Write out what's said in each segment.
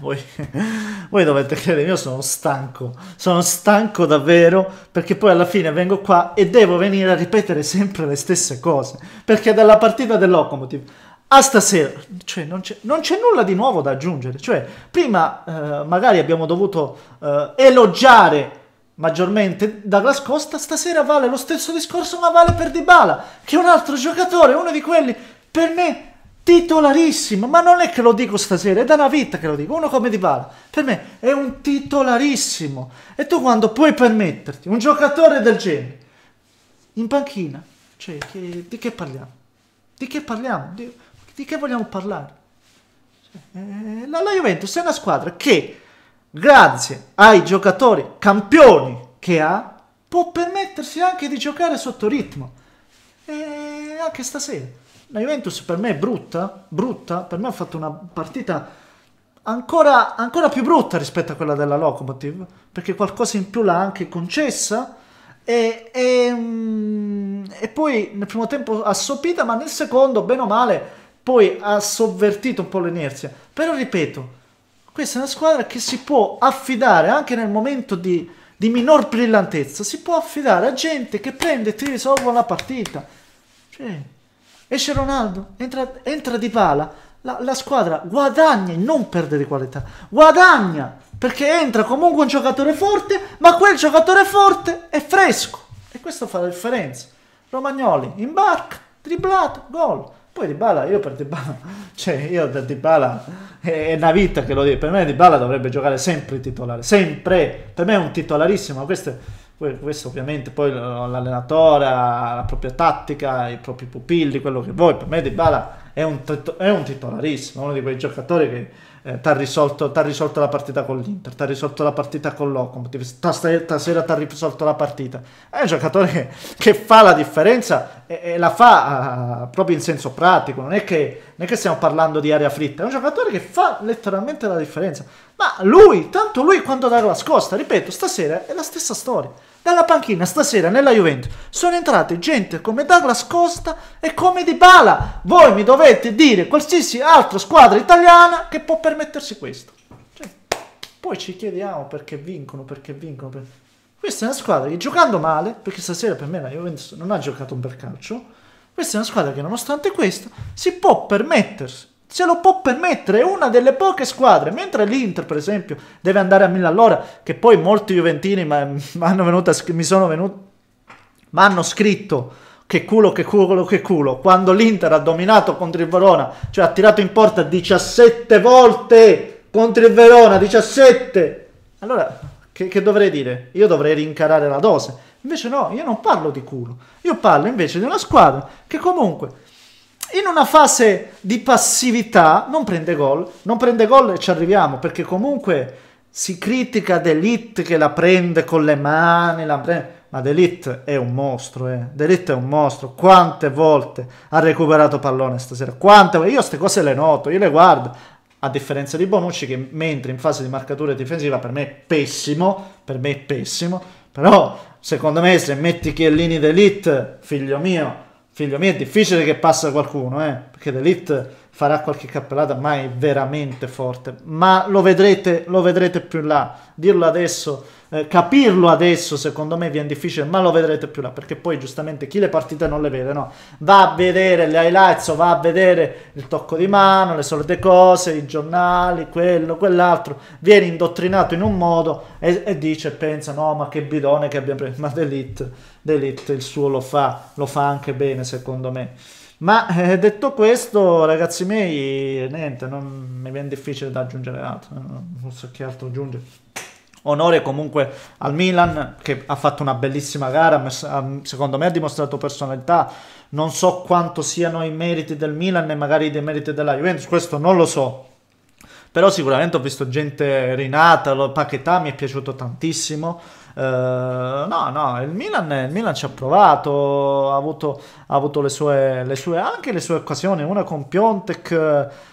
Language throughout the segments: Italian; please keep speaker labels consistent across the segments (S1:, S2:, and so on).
S1: Voi, voi, dovete credere, io sono stanco, sono stanco davvero perché poi alla fine vengo qua e devo venire a ripetere sempre le stesse cose perché dalla partita del Locomotive a stasera cioè, non, c'è, nulla di nuovo da aggiungere, cioè prima eh, magari abbiamo dovuto eh, elogiare maggiormente Douglas Costa, stasera vale lo stesso discorso ma vale per Dybala che è un altro giocatore, uno di quelli per me titolarissimo, ma non è che lo dico stasera, è da una vita che lo dico, uno come Di Bala, per me è un titolarissimo. E tu quando puoi permetterti un giocatore del genere in panchina, cioè che, di che parliamo? Di che parliamo? Di, di che vogliamo parlare? Cioè, eh, la, la Juventus è una squadra che, grazie ai giocatori campioni che ha, può permettersi anche di giocare sotto ritmo. E eh, anche stasera. La Juventus per me è brutta, brutta, per me ha fatto una partita ancora, ancora più brutta rispetto a quella della Lokomotiv, perché qualcosa in più l'ha anche concessa, e, e, mm, e, poi nel primo tempo assopita, ma nel secondo, bene o male, poi ha sovvertito un po' l'inerzia. Però ripeto, questa è una squadra che si può affidare anche nel momento di, di minor brillantezza, si può affidare a gente che prende e ti solo la partita. Cioè, esce Ronaldo, entra, entra Di Pala, la, la, squadra guadagna, e non perde di qualità, guadagna perché entra comunque un giocatore forte, ma quel giocatore forte è fresco e questo fa la differenza. Romagnoli in barca, dribblato, gol. Poi Di Bala, io per Di Bala, cioè io da Di Bala è, è, una vita che lo dico, per me Di Bala dovrebbe giocare sempre titolare, sempre, per me è un titolarissimo, questo è questo ovviamente poi l'allenatore, ha la propria tattica, i propri pupilli, quello che vuoi. Per me Dybala è un, è un titolarissimo, uno di quei giocatori che eh, ti ha risolto, la partita con l'Inter, ti ha risolto la partita con Locomotive, stasera ti ha risolto la partita. È un giocatore che, che fa la differenza e, e la fa uh, proprio in senso pratico, non è, che, non è che stiamo parlando di aria fritta, è un giocatore che fa letteralmente la differenza. Ma lui, tanto lui quando dà la scosta, ripeto, stasera è la stessa storia. Dalla panchina stasera nella Juventus sono entrate gente come Douglas Costa e come Di Pala. Voi mi dovete dire qualsiasi altra squadra italiana che può perdere permettersi questo. Cioè, poi ci chiediamo perché vincono, perché vincono. Per... Questa è una squadra che giocando male, perché stasera per me la Juventus non ha giocato un bel calcio, questa è una squadra che nonostante questo si può permettersi se lo può permettere, è una delle poche squadre, mentre l'Inter per esempio deve andare a 1000 all'ora, che poi molti Juventini ma, ma venuta, mi sono venuti, mi hanno scritto che culo, che culo, che culo. Quando l'Inter ha dominato contro il Verona, cioè ha tirato in porta 17 volte contro il Verona, 17. Allora, che, che dovrei dire? Io dovrei rincarare la dose. Invece no, io non parlo di culo. Io parlo invece di una squadra che comunque in una fase di passività non prende gol. Non prende gol e ci arriviamo, perché comunque si critica d'elite che la prende con le mani, la prende ma Delitt è un mostro, eh. Delitt è un mostro. Quante volte ha recuperato pallone stasera? Quante Io queste cose le noto, io le guardo. A differenza di Bonucci che mentre in fase di marcatura difensiva per me è pessimo, per me è pessimo, però secondo me se metti Chiellini Delitt, figlio mio, figlio mio è difficile che passa qualcuno, eh, perché Delitt farà qualche cappellata, ma è veramente forte. Ma lo vedrete, lo vedrete più là. Dirlo adesso, eh, capirlo adesso, secondo me viene difficile, ma lo vedrete più là, perché poi giustamente chi le partite non le vede, no? Va a vedere le highlights o va a vedere il tocco di mano, le solite cose, i giornali, quello, quell'altro, viene indottrinato in un modo e, e dice, pensa, no, ma che bidone che abbiamo preso, ma Delete, Delete il suo lo fa, lo fa anche bene, secondo me. Ma eh, detto questo, ragazzi miei, niente, non, mi viene difficile da aggiungere altro, non eh, so che altro aggiungere. Onore comunque al Milan che ha fatto una bellissima gara, ehm, secondo me ha dimostrato personalità. Non so quanto siano i meriti del Milan e magari i demeriti della Juventus, questo non lo so. Però sicuramente ho visto gente rinata, Paquetà mi è piaciuto tantissimo. Eh, no, no, il Milan, il Milan, ci ha provato, ha avuto, ha avuto le, sue, le sue, anche le sue occasioni, una con Piontek,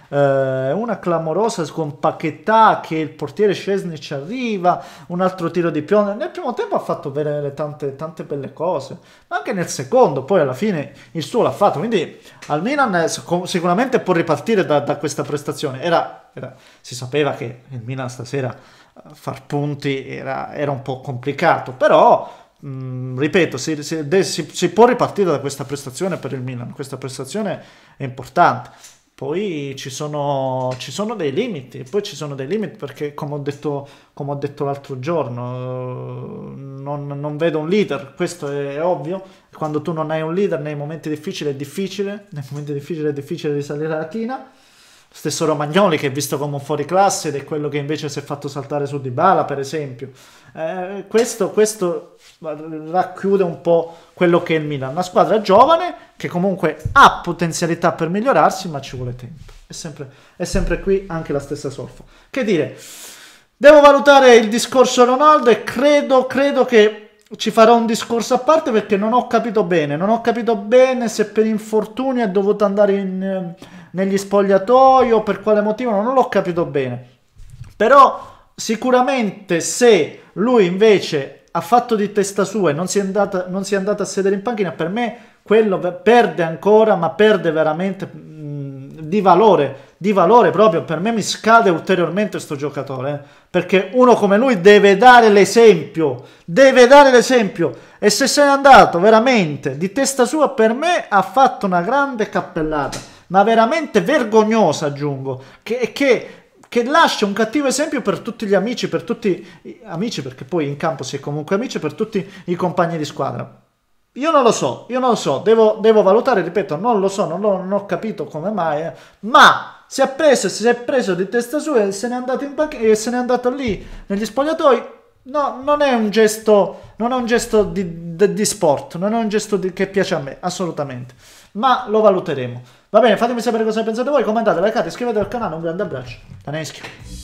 S1: eh, una clamorosa con Paquetà che il portiere Scesni ci arriva, un altro tiro di Piontek. Nel primo tempo ha fatto vedere tante, tante belle cose, ma anche nel secondo, poi alla fine il suo l'ha fatto. Quindi al Milan eh, sicuramente può ripartire da, da questa prestazione. Era, era, si sapeva che il Milan stasera far punti era, era un po' complicato, però Mm, ripeto, si, si, si, si, può ripartire da questa prestazione per il Milan, questa prestazione è importante. Poi ci sono, ci sono dei limiti, poi ci sono dei limiti perché come ho detto, come ho detto l'altro giorno, non, non, vedo un leader, questo è ovvio, quando tu non hai un leader nei momenti difficili è difficile, nei momenti difficili è difficile risalire la tina stesso Romagnoli che è visto come un fuori classe ed è quello che invece si è fatto saltare su Dybala per esempio eh, questo, questo, racchiude un po' quello che è il Milan una squadra giovane che comunque ha potenzialità per migliorarsi ma ci vuole tempo è sempre, è sempre qui anche la stessa solfa che dire devo valutare il discorso Ronaldo e credo, credo che ci farò un discorso a parte perché non ho capito bene non ho capito bene se per infortunio è dovuto andare in eh, negli spogliatoi o per quale motivo, non l'ho capito bene. Però sicuramente se lui invece ha fatto di testa sua e non si è andato, non si è andato a sedere in panchina, per me quello perde ancora, ma perde veramente mh, di valore di valore proprio per me mi scade ulteriormente questo giocatore eh? perché uno come lui deve dare l'esempio deve dare l'esempio e se se n'è andato veramente di testa sua per me ha fatto una grande cappellata ma veramente vergognosa, aggiungo, che, che che lascia un cattivo esempio per tutti gli amici, per tutti gli amici, perché poi in campo si è comunque amici, per tutti i compagni di squadra. Io non lo so, io non lo so, devo, devo valutare, ripeto, non lo so, non, lo, non ho capito come mai, eh. ma si è preso, si è preso di testa sua e se n'è andato, in banca, e se n'è andato lì negli spogliatoi, no, non è un gesto, non è un gesto di, di, di sport, non è un gesto di, che piace a me, assolutamente, ma lo valuteremo. Va bene, fatemi sapere cosa ne pensate voi, commentate, like, iscrivetevi al canale, un grande abbraccio da Neschio.